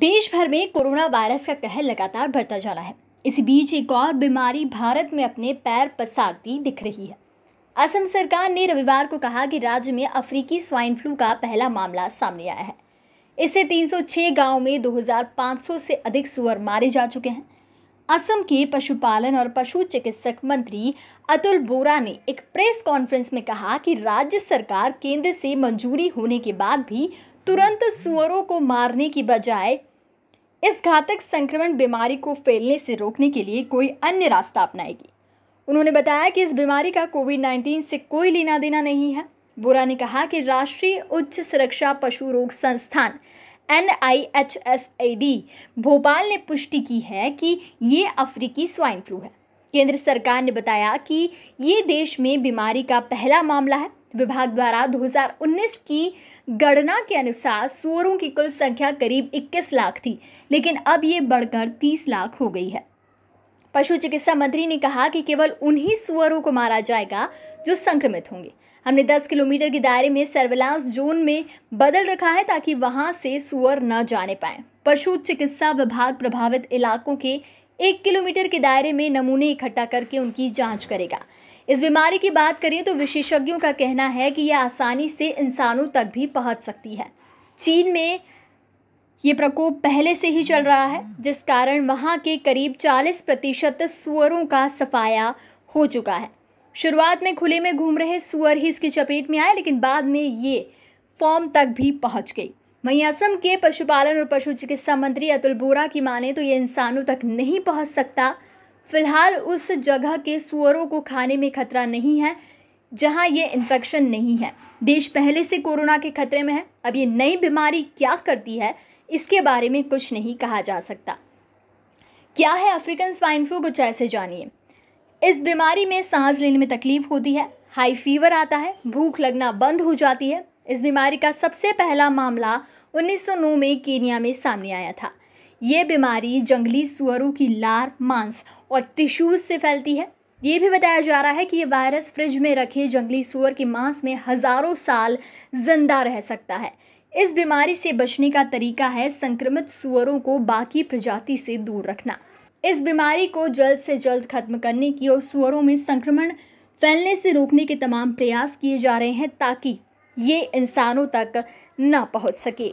देश भर में कोरोना वायरस का कहर लगातार बढ़ता जा रहा है इसी बीच एक और बीमारी भारत में अपने पैर पसारती दिख रही है असम सरकार ने रविवार को कहा कि राज्य में अफ्रीकी स्वाइन फ्लू का पहला मामला सामने आया है इससे 306 गांवों में 2500 से अधिक सुअर मारे जा चुके हैं असम के पशुपालन और पशु चिकित्सक मंत्री अतुल बोरा ने एक प्रेस कॉन्फ्रेंस में कहा कि राज्य सरकार केंद्र से मंजूरी होने के बाद भी तुरंत सुअरों को मारने की बजाय इस घातक संक्रमण बीमारी को फैलने से रोकने के लिए कोई अन्य रास्ता अपनाएगी उन्होंने बताया कि इस बीमारी का कोविड 19 से कोई लेना देना नहीं है बोरा ने कहा कि राष्ट्रीय उच्च सुरक्षा पशु रोग संस्थान N I H S A D Bhopal ने पुष्टि की है कि ये अफ्रीकी स्वाइन फ्लू है केंद्र सरकार ने बताया कि ये देश में बीमारी का पहला मामला है विभाग द्वारा 2019 की गणना के अनुसार सुअरों की कुल संख्या करीब 21 लाख थी लेकिन अब ये बढ़कर 30 लाख हो गई है पशु चिकित्सा मंत्री ने कहा कि केवल उन्हीं सुअरों को मारा जाएगा जो संक्रमित होंगे हमने 10 किलोमीटर के दायरे में सर्विलांस जोन में बदल रखा है ताकि वहां से सुअर न जाने पाए पशु चिकित्सा विभाग प्रभावित इलाकों के एक किलोमीटर के दायरे में नमूने इकट्ठा करके उनकी जांच करेगा इस बीमारी की बात करें तो विशेषज्ञों का कहना है कि यह आसानी से इंसानों तक भी पहुंच सकती है चीन में ये प्रकोप पहले से ही चल रहा है जिस कारण वहाँ के करीब 40 प्रतिशत सुअरों का सफाया हो चुका है शुरुआत में खुले में घूम रहे सुअर ही इसकी चपेट में आए लेकिन बाद में ये फॉर्म तक भी पहुँच गई वहीं असम के पशुपालन और पशु चिकित्सा मंत्री अतुल बोरा की माने तो ये इंसानों तक नहीं पहुँच सकता फ़िलहाल उस जगह के सुअरों को खाने में खतरा नहीं है जहां ये इन्फेक्शन नहीं है देश पहले से कोरोना के खतरे में है अब ये नई बीमारी क्या करती है इसके बारे में कुछ नहीं कहा जा सकता क्या है अफ्रीकन स्वाइन फ्लू कुछ ऐसे जानिए इस बीमारी में सांस लेने में तकलीफ होती है हाई फीवर आता है भूख लगना बंद हो जाती है इस बीमारी का सबसे पहला मामला 1909 में केनिया में सामने आया था ये बीमारी जंगली सुअरों की लार मांस और टिश्यूज़ से फैलती है ये भी बताया जा रहा है कि ये वायरस फ्रिज में रखे जंगली सुअर के मांस में हज़ारों साल जिंदा रह सकता है इस बीमारी से बचने का तरीका है संक्रमित सुअरों को बाकी प्रजाति से दूर रखना इस बीमारी को जल्द से जल्द खत्म करने की और सुअरों में संक्रमण फैलने से रोकने के तमाम प्रयास किए जा रहे हैं ताकि ये इंसानों तक ना पहुंच सके